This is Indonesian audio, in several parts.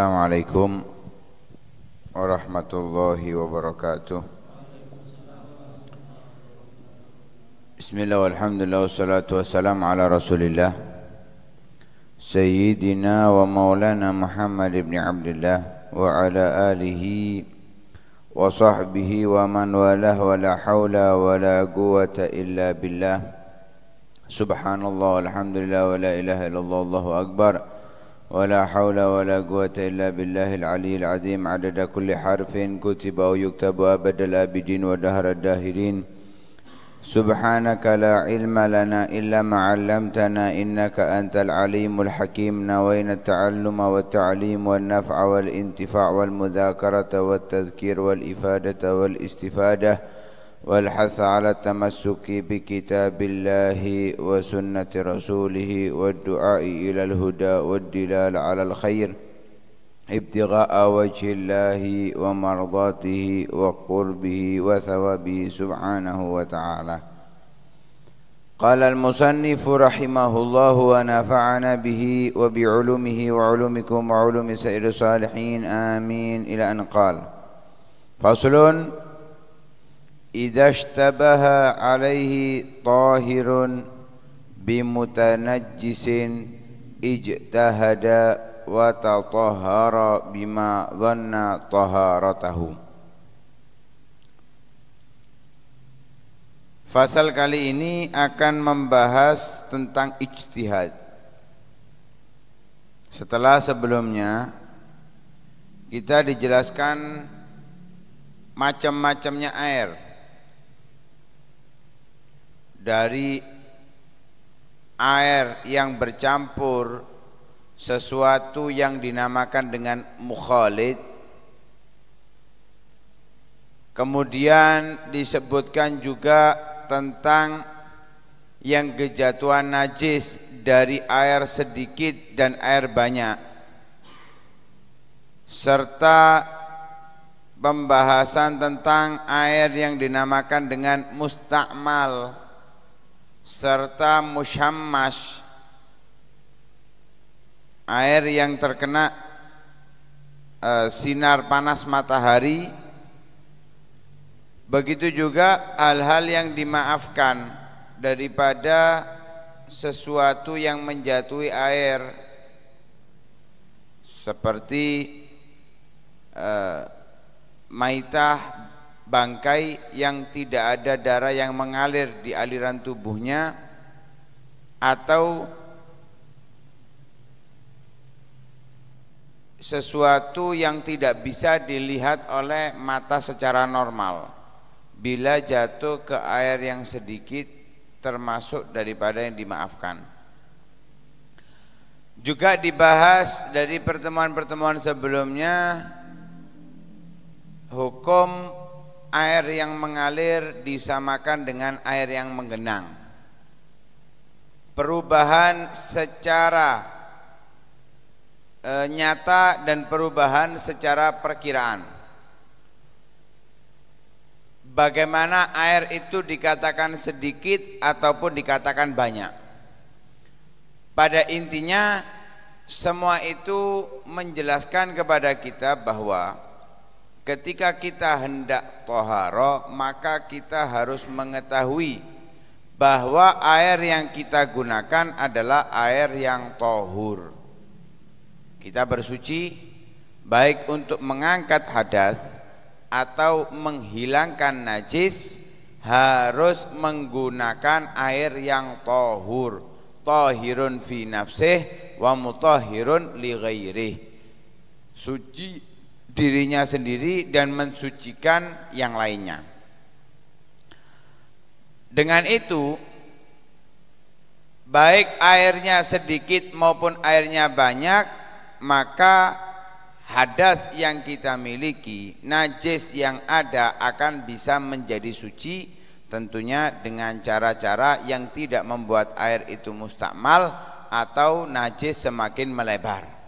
السلام عليكم ورحمة الله وبركاته بسم الله والحمد لله والصلاة والسلام على رسول الله سيدنا ومولانا محمد بن عبد الله وعلى آله وصحبه ومن والاه ولا حول ولا قوة إلا بالله سبحان الله والحمد لله ولا إله إلا الله الله أكبر ولا حول ولا قوة إلا بالله العلي العظيم عدد كل حرف كتب أو يكتب أبد الآبدين ودهر الداهرين سبحانك لا علم لنا إلا ما علمتنا إنك أنت العليم الحكيم نوينا التعلم والتعليم والنفع والانتفاع والمذاكرة والتذكير والإفادة والاستفادة والحث على التمسك بكتاب الله وسنة رسوله والدعاء إلى الهدى والدلال على الخير ابتغاء وجه الله ومرضاته وقربه وثوابه سبحانه وتعالى قال المصنف رحمه الله ونفعنا به وبعلومه وعلومكم وعلوم سائر الصالحين آمين إلى أن قال فصل إذا اشتبه عليه طاهر بمتنجس اجتهد وتطهر بما ظن طهارته Fasal kali ini akan membahas tentang ijtihad. Setelah sebelumnya kita dijelaskan macam-macamnya air dari air yang bercampur sesuatu yang dinamakan dengan mukhalid kemudian disebutkan juga tentang yang kejatuhan najis dari air sedikit dan air banyak serta pembahasan tentang air yang dinamakan dengan mustakmal serta musyammas air yang terkena e, sinar panas matahari begitu juga hal-hal yang dimaafkan daripada sesuatu yang menjatuhi air seperti e, maitah bangkai yang tidak ada darah yang mengalir di aliran tubuhnya atau sesuatu yang tidak bisa dilihat oleh mata secara normal bila jatuh ke air yang sedikit termasuk daripada yang dimaafkan juga dibahas dari pertemuan-pertemuan sebelumnya hukum air yang mengalir disamakan dengan air yang menggenang. Perubahan secara e, nyata dan perubahan secara perkiraan. Bagaimana air itu dikatakan sedikit ataupun dikatakan banyak. Pada intinya semua itu menjelaskan kepada kita bahwa Ketika kita hendak toharo maka kita harus mengetahui bahwa air yang kita gunakan adalah air yang tohur. Kita bersuci baik untuk mengangkat hadas atau menghilangkan najis harus menggunakan air yang tohur. Tohirun fi nafsih wa mutohirun li ghairih. Suci dirinya sendiri dan mensucikan yang lainnya. Dengan itu, baik airnya sedikit maupun airnya banyak, maka hadas yang kita miliki, najis yang ada akan bisa menjadi suci tentunya dengan cara-cara yang tidak membuat air itu mustakmal atau najis semakin melebar.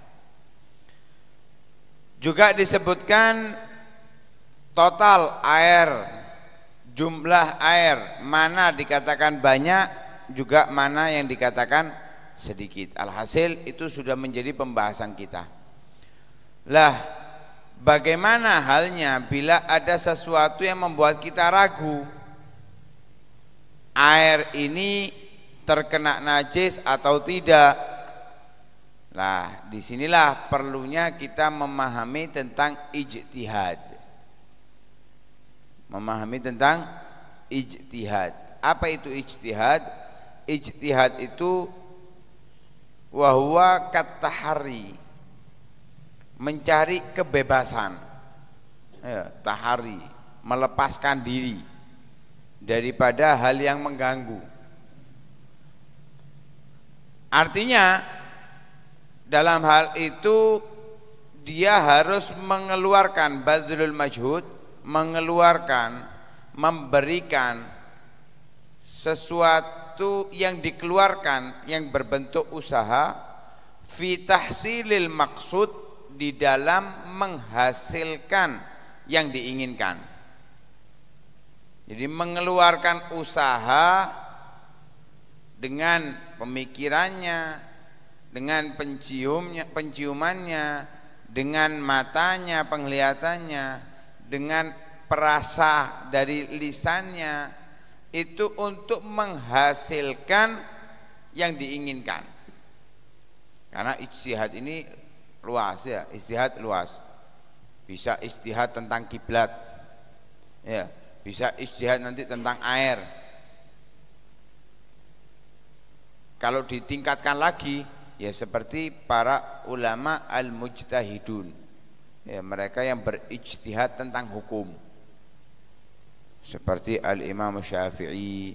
Juga disebutkan total air, jumlah air, mana dikatakan banyak, juga mana yang dikatakan sedikit. Alhasil itu sudah menjadi pembahasan kita. Lah, bagaimana halnya bila ada sesuatu yang membuat kita ragu? Air ini terkena najis atau tidak? Nah, disinilah perlunya kita memahami tentang ijtihad. Memahami tentang ijtihad. Apa itu ijtihad? Ijtihad itu wahwa katahari mencari kebebasan ya, tahari melepaskan diri daripada hal yang mengganggu artinya dalam hal itu dia harus mengeluarkan badrul majhud mengeluarkan memberikan sesuatu yang dikeluarkan yang berbentuk usaha fitahsilil maksud di dalam menghasilkan yang diinginkan jadi mengeluarkan usaha dengan pemikirannya dengan penciumnya, penciumannya, dengan matanya, penglihatannya, dengan perasa dari lisannya itu untuk menghasilkan yang diinginkan. Karena istihad ini luas ya, istihad luas. Bisa istihad tentang kiblat. Ya, bisa istihad nanti tentang air. Kalau ditingkatkan lagi, ya seperti para ulama al-mujtahidun ya mereka yang berijtihad tentang hukum seperti al-Imam Syafi'i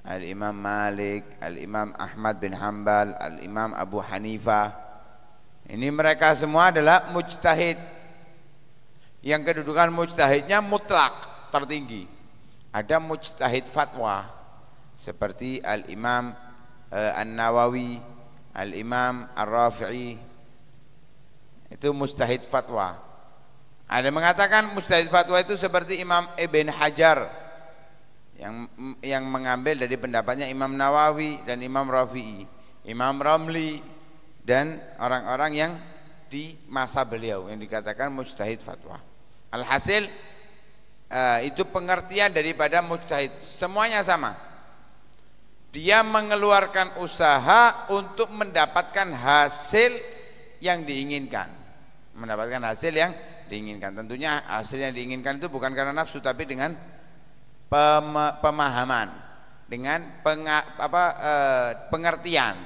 al-Imam Malik al-Imam Ahmad bin Hanbal al-Imam Abu Hanifah ini mereka semua adalah mujtahid yang kedudukan mujtahidnya mutlak tertinggi ada mujtahid fatwa seperti al-Imam uh, An-Nawawi Al-Imam Ar-Rafi'i itu mustahid fatwa. Ada yang mengatakan mustahid fatwa itu seperti Imam Ibn Hajar yang yang mengambil dari pendapatnya Imam Nawawi dan Imam Rafi'i, Imam Ramli dan orang-orang yang di masa beliau yang dikatakan mustahid fatwa. Alhasil eh, itu pengertian daripada mustahid semuanya sama dia mengeluarkan usaha untuk mendapatkan hasil yang diinginkan. Mendapatkan hasil yang diinginkan. Tentunya hasil yang diinginkan itu bukan karena nafsu tapi dengan pemahaman, dengan peng apa e pengertian.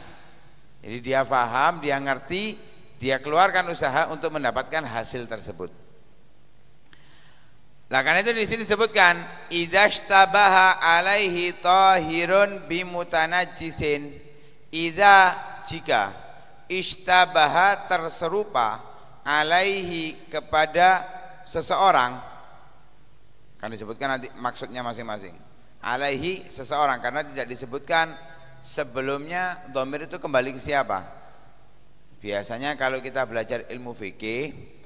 Jadi dia faham, dia ngerti, dia keluarkan usaha untuk mendapatkan hasil tersebut. Nah karena itu di sini disebutkan idashtabaha alaihi tahirun bimutanajisin ida jika istabaha terserupa alaihi kepada seseorang kan disebutkan nanti maksudnya masing-masing alaihi seseorang karena tidak disebutkan sebelumnya domir itu kembali ke siapa biasanya kalau kita belajar ilmu fikih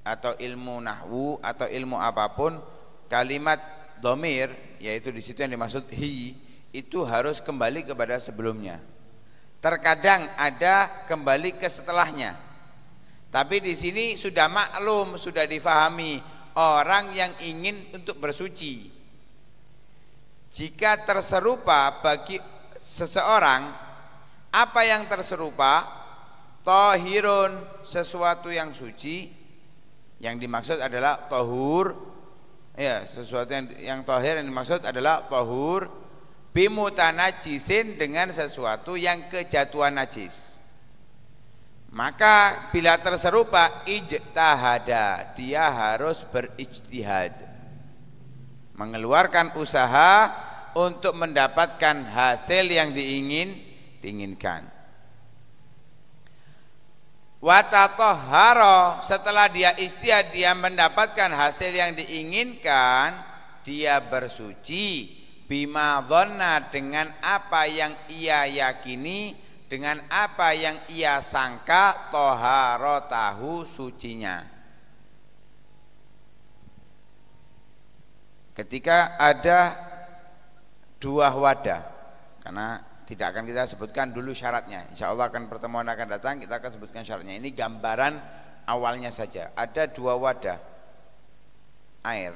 atau ilmu nahwu atau ilmu apapun kalimat domir yaitu di situ yang dimaksud hi itu harus kembali kepada sebelumnya terkadang ada kembali ke setelahnya tapi di sini sudah maklum sudah difahami orang yang ingin untuk bersuci jika terserupa bagi seseorang apa yang terserupa tohirun sesuatu yang suci yang dimaksud adalah tohur ya sesuatu yang yang tohir yang dimaksud adalah tohur jisin dengan sesuatu yang kejatuhan najis maka bila terserupa ijtahada dia harus berijtihad mengeluarkan usaha untuk mendapatkan hasil yang diingin diinginkan Watatoharo setelah dia istiad dia mendapatkan hasil yang diinginkan dia bersuci bima dhonna dengan apa yang ia yakini dengan apa yang ia sangka toharo tahu sucinya ketika ada dua wadah karena tidak akan kita sebutkan dulu syaratnya Insya Allah akan pertemuan akan datang kita akan sebutkan syaratnya ini gambaran awalnya saja ada dua wadah air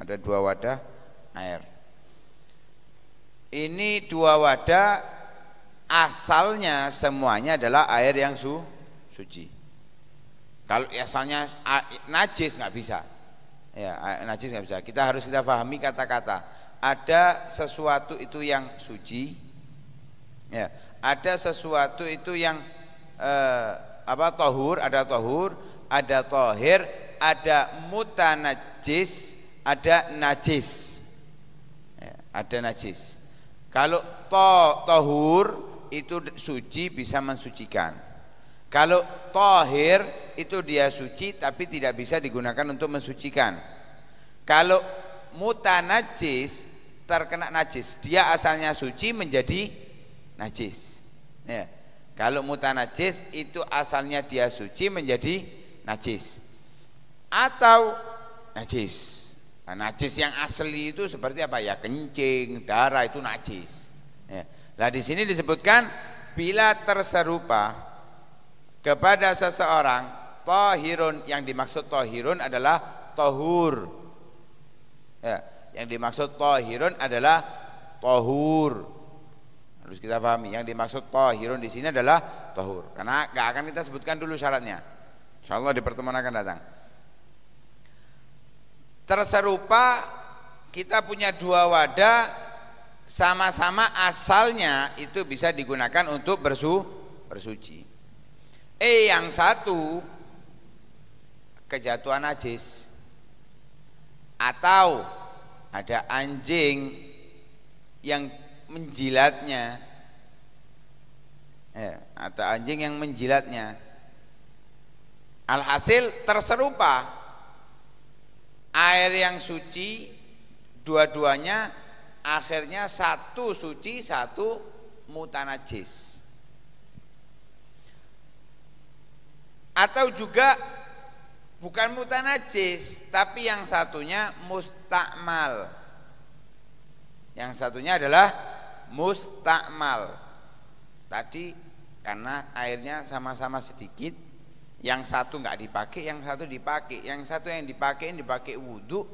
ada dua wadah air ini dua wadah asalnya semuanya adalah air yang su suci kalau asalnya najis nggak bisa ya najis nggak bisa kita harus kita pahami kata-kata ada sesuatu itu yang suci Ya, ada sesuatu itu yang eh, apa tohur, ada tohur, ada tohir, ada mutanajis, ada najis. Ya, ada najis. Kalau to tohur itu suci bisa mensucikan. Kalau tohir itu dia suci tapi tidak bisa digunakan untuk mensucikan. Kalau mutanajis terkena najis, dia asalnya suci menjadi najis. Ya. Kalau najis itu asalnya dia suci menjadi najis atau najis. Nah, najis yang asli itu seperti apa ya? Kencing, darah itu najis. Ya. Nah di sini disebutkan bila terserupa kepada seseorang tohirun yang dimaksud tohirun adalah tohur. Ya. Yang dimaksud tohirun adalah tohur harus kita pahami. Yang dimaksud tohirun di sini adalah tohur Karena gak akan kita sebutkan dulu syaratnya. Insya di pertemuan akan datang. Terserupa kita punya dua wadah sama-sama asalnya itu bisa digunakan untuk bersu bersuci. Eh yang satu kejatuhan najis atau ada anjing yang menjilatnya ya, atau anjing yang menjilatnya alhasil terserupa air yang suci dua-duanya akhirnya satu suci satu mutanajis atau juga bukan mutanajis tapi yang satunya mustakmal yang satunya adalah mustakmal. Tadi karena airnya sama-sama sedikit, yang satu nggak dipakai, yang satu dipakai, yang satu yang dipakai yang dipakai wudhu,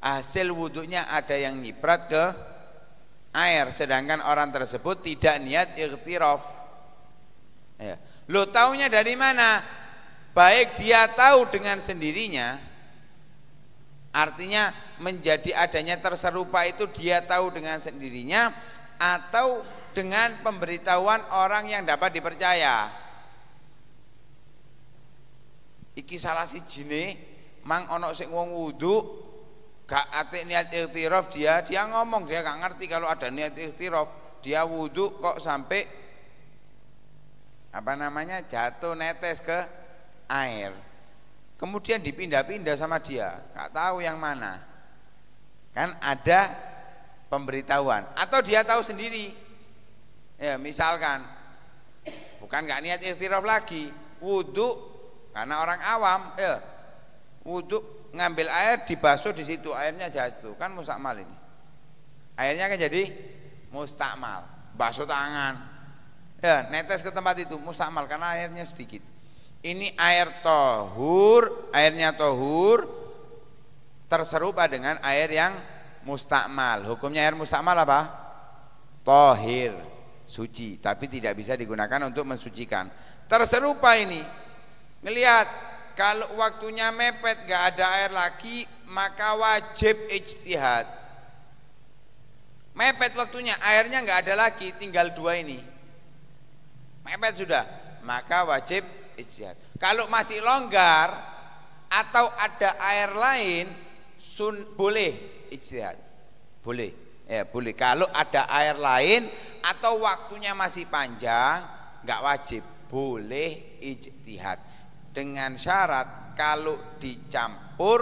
hasil wudhunya ada yang nyiprat ke air, sedangkan orang tersebut tidak niat ikhtirof. Ya. Lo taunya dari mana? Baik dia tahu dengan sendirinya, artinya menjadi adanya terserupa itu dia tahu dengan sendirinya atau dengan pemberitahuan orang yang dapat dipercaya. Iki salah si jine mang ono sing wong wudu, gak ate niat iktiraf dia dia ngomong dia gak ngerti kalau ada niat iktiraf dia wudu kok sampai apa namanya jatuh netes ke air kemudian dipindah-pindah sama dia gak tahu yang mana kan ada pemberitahuan atau dia tahu sendiri ya misalkan bukan nggak niat istirahat lagi wudhu karena orang awam ya wudhu ngambil air dibasuh di situ airnya jatuh kan mustakmal ini airnya kan jadi mustakmal basuh tangan ya netes ke tempat itu mustakmal karena airnya sedikit ini air tohur airnya tohur terserupa dengan air yang mustakmal. Hukumnya air mustakmal apa? Tohir, suci, tapi tidak bisa digunakan untuk mensucikan. Terserupa ini, ngelihat kalau waktunya mepet gak ada air lagi, maka wajib ijtihad. Mepet waktunya, airnya gak ada lagi, tinggal dua ini. Mepet sudah, maka wajib ijtihad. Kalau masih longgar atau ada air lain, sun boleh ijtihad boleh ya boleh kalau ada air lain atau waktunya masih panjang nggak wajib boleh ijtihad dengan syarat kalau dicampur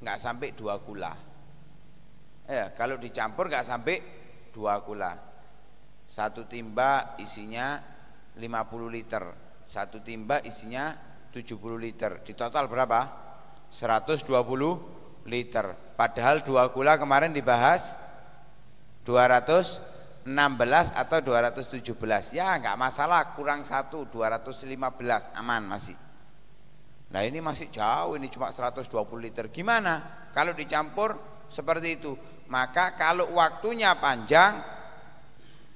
nggak sampai dua kula ya kalau dicampur nggak sampai dua kula satu timba isinya 50 liter satu timba isinya 70 liter di total berapa 120 liter. Padahal dua gula kemarin dibahas 216 atau 217. Ya nggak masalah kurang satu 215 aman masih. Nah ini masih jauh ini cuma 120 liter. Gimana kalau dicampur seperti itu? Maka kalau waktunya panjang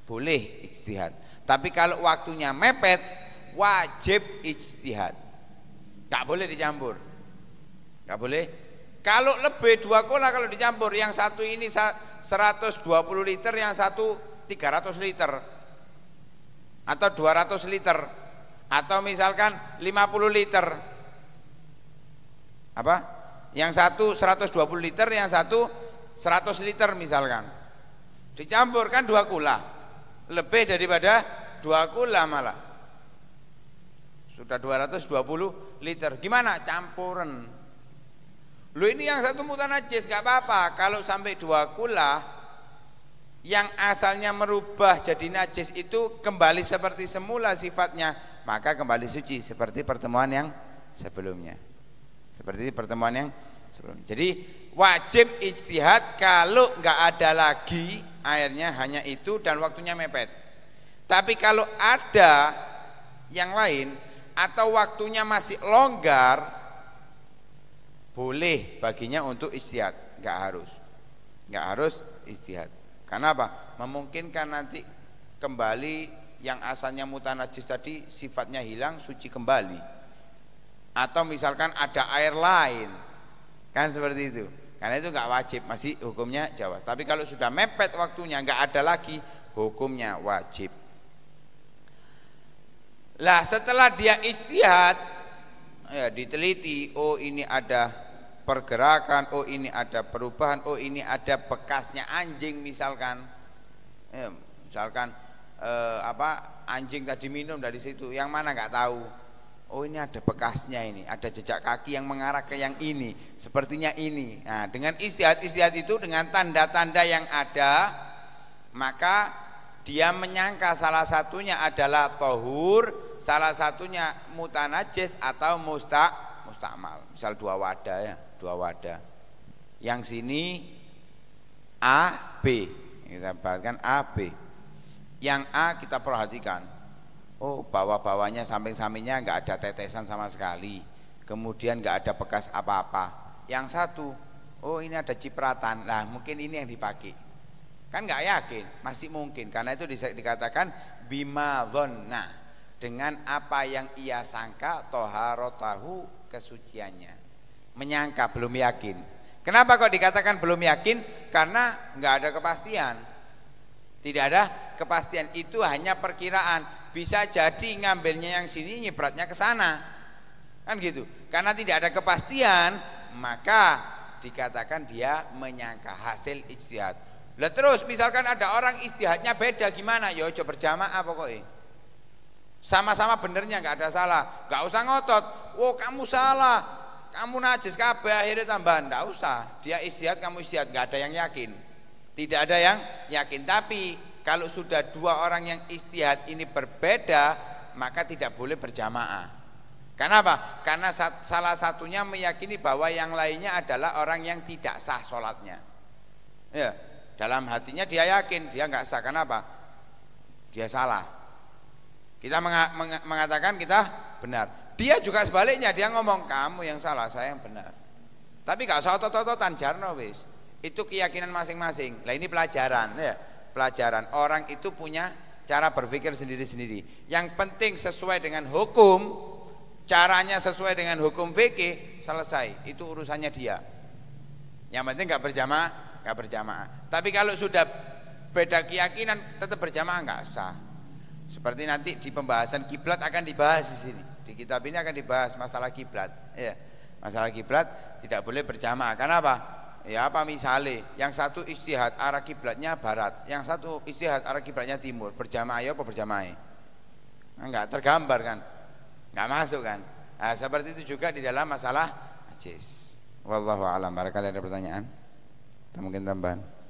boleh ijtihad. Tapi kalau waktunya mepet wajib ijtihad. Gak boleh dicampur. Gak boleh kalau lebih dua cola kalau dicampur, yang satu ini 120 liter, yang satu 300 liter atau 200 liter atau misalkan 50 liter apa yang satu 120 liter yang satu 100 liter misalkan dicampurkan dua kula lebih daripada dua kula malah sudah 220 liter gimana campuran Lu ini yang satu mutan najis gak apa-apa. Kalau sampai dua kula yang asalnya merubah jadi najis itu kembali seperti semula sifatnya, maka kembali suci seperti pertemuan yang sebelumnya. Seperti pertemuan yang sebelum. Jadi wajib istihad kalau nggak ada lagi airnya hanya itu dan waktunya mepet. Tapi kalau ada yang lain atau waktunya masih longgar boleh baginya untuk istihad nggak harus nggak harus istihad karena apa memungkinkan nanti kembali yang asalnya mutanajis tadi sifatnya hilang suci kembali atau misalkan ada air lain kan seperti itu karena itu nggak wajib masih hukumnya jawas tapi kalau sudah mepet waktunya nggak ada lagi hukumnya wajib lah setelah dia istihad ya diteliti oh ini ada pergerakan, oh ini ada perubahan, oh ini ada bekasnya anjing misalkan. eh, misalkan eh, apa anjing tadi minum dari situ, yang mana nggak tahu. Oh ini ada bekasnya ini, ada jejak kaki yang mengarah ke yang ini, sepertinya ini. Nah dengan istihat-istihat itu dengan tanda-tanda yang ada, maka dia menyangka salah satunya adalah tohur, salah satunya mutanajis atau musta mustakmal misal dua wadah ya dua wadah yang sini A B kita perhatikan A B yang A kita perhatikan oh bawah-bawahnya samping-sampingnya nggak ada tetesan sama sekali kemudian nggak ada bekas apa-apa yang satu oh ini ada cipratan lah mungkin ini yang dipakai kan nggak yakin masih mungkin karena itu dikatakan bima zonna dengan apa yang ia sangka toharotahu kesuciannya. Menyangka belum yakin. Kenapa kok dikatakan belum yakin? Karena nggak ada kepastian. Tidak ada kepastian itu hanya perkiraan. Bisa jadi ngambilnya yang sini nyipratnya ke sana. Kan gitu. Karena tidak ada kepastian, maka dikatakan dia menyangka hasil ijtihad. Lah terus misalkan ada orang ijtihadnya beda gimana? Ya coba berjamaah pokoknya. Sama-sama benernya nggak ada salah. nggak usah ngotot wow oh, kamu salah kamu najis kabe akhirnya tambah ndak usah dia istihad kamu istihad nggak ada yang yakin tidak ada yang yakin tapi kalau sudah dua orang yang istihad ini berbeda maka tidak boleh berjamaah Kenapa? Karena salah satunya meyakini bahwa yang lainnya adalah orang yang tidak sah sholatnya. Ya, dalam hatinya dia yakin dia nggak sah. Kenapa? Dia salah. Kita mengatakan kita benar. Dia juga sebaliknya, dia ngomong kamu yang salah, saya yang benar. Tapi gak usah otot-ototan jarno wis. Itu keyakinan masing-masing. Lah ini pelajaran ya, pelajaran. Orang itu punya cara berpikir sendiri-sendiri. Yang penting sesuai dengan hukum, caranya sesuai dengan hukum fikih, selesai. Itu urusannya dia. Yang penting nggak berjamaah, nggak berjamaah. Tapi kalau sudah beda keyakinan tetap berjamaah nggak sah. Seperti nanti di pembahasan kiblat akan dibahas di sini. Di kitab ini akan dibahas masalah kiblat, ya. Masalah kiblat tidak boleh berjamaah. Karena apa? Ya apa misalnya yang satu istihad arah kiblatnya barat, yang satu istihad arah kiblatnya timur, berjamaah ya apa berjamaah? Enggak nah, tergambar kan? Enggak masuk kan? Nah, seperti itu juga di dalam masalah ajis Wallahu alam. barakallahu ada pertanyaan? Atau mungkin tambahan?